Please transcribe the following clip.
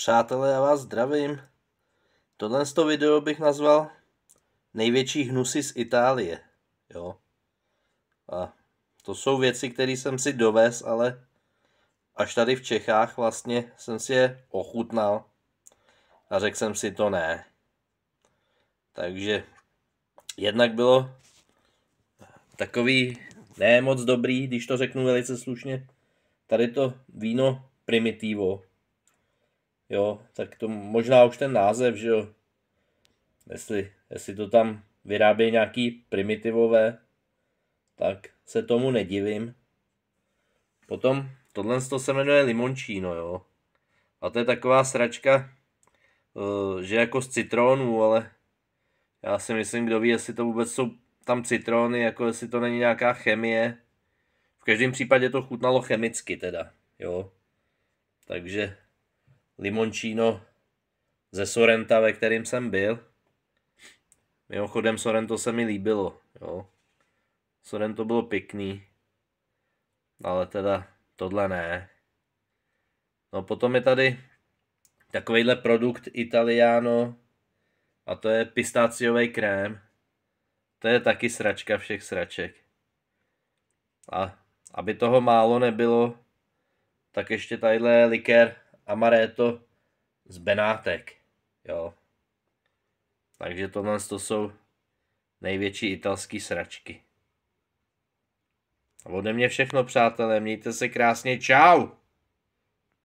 Přátelé, já vás zdravím. Tohle z toho video bych nazval největší hnusy z Itálie. Jo. A to jsou věci, které jsem si dovez, ale až tady v Čechách vlastně jsem si je ochutnal a řekl jsem si to ne. Takže jednak bylo takový ne moc dobrý, když to řeknu velice slušně, tady to víno primitivo, Jo, tak to možná už ten název, že jo, jestli, jestli to tam vyrábí nějaký primitivové, tak se tomu nedivím. Potom tohle to se jmenuje limončíno, jo. A to je taková sračka, eh, že jako z citronů, ale já si myslím, kdo ví, jestli to vůbec jsou tam citrony, jako jestli to není nějaká chemie. V každém případě to chutnalo chemicky teda, jo. Takže limončíno ze Sorenta, ve kterým jsem byl. Mimochodem Sorento se mi líbilo, jo. Sorento bylo pěkný, ale teda tohle ne. No potom je tady takovýhle produkt Italiano a to je pistáciový krém. To je taky sračka všech sraček. A aby toho málo nebylo, tak ještě tadyhle likér amaréto z Benátek. Jo. Takže tohle to jsou největší italský sračky. A ode mě všechno, přátelé. Mějte se krásně. Čau!